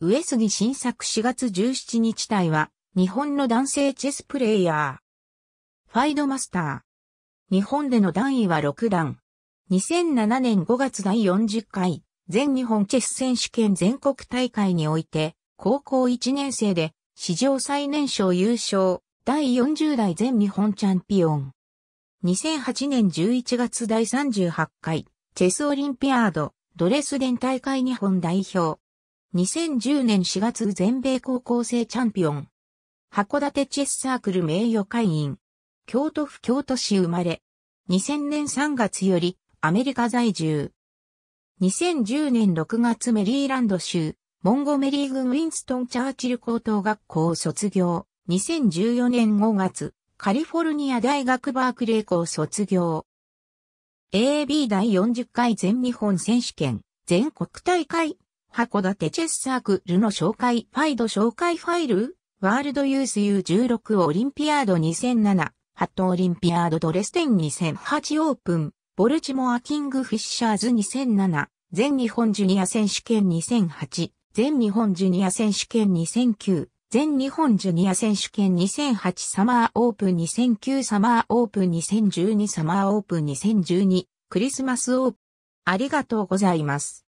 上杉晋作4月17日隊は、日本の男性チェスプレイヤー。ファイドマスター。日本での段位は6段。2007年5月第40回、全日本チェス選手権全国大会において、高校1年生で、史上最年少優勝、第40代全日本チャンピオン。2008年11月第38回、チェスオリンピアード、ドレスデン大会日本代表、2010年4月全米高校生チャンピオン。函館チェスサークル名誉会員。京都府京都市生まれ。2000年3月よりアメリカ在住。2010年6月メリーランド州、モンゴメリー郡ウィンストン・チャーチル高等学校を卒業。2014年5月、カリフォルニア大学バークレー校卒業。AAB 第40回全日本選手権、全国大会函館チェスサークルの紹介ファイド紹介ファイルワールドユース U16 オリンピアード2007ハットオリンピアードドレステン2008オープンボルチモアキングフィッシャーズ2007全日本ジュニア選手権2008全日本ジュニア選手権2009全日本ジュニア選手権2008サマーオープン2009サマーオープン2012サマーオープン2012クリスマスオープンありがとうございます。